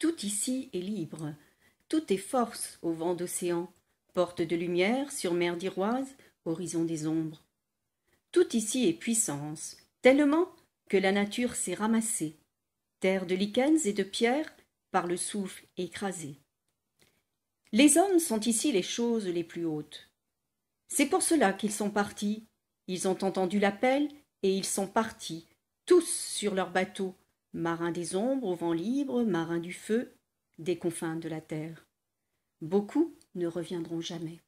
Tout ici est libre. Tout est force au vent d'océan, porte de lumière sur mer d'Iroise, horizon des ombres. Tout ici est puissance, tellement que la nature s'est ramassée, terre de lichens et de pierres, par le souffle écrasée. Les hommes sont ici les choses les plus hautes. C'est pour cela qu'ils sont partis. Ils ont entendu l'appel et ils sont partis, tous sur leurs bateaux. Marin des ombres au vent libre, marin du feu, des confins de la terre. Beaucoup ne reviendront jamais.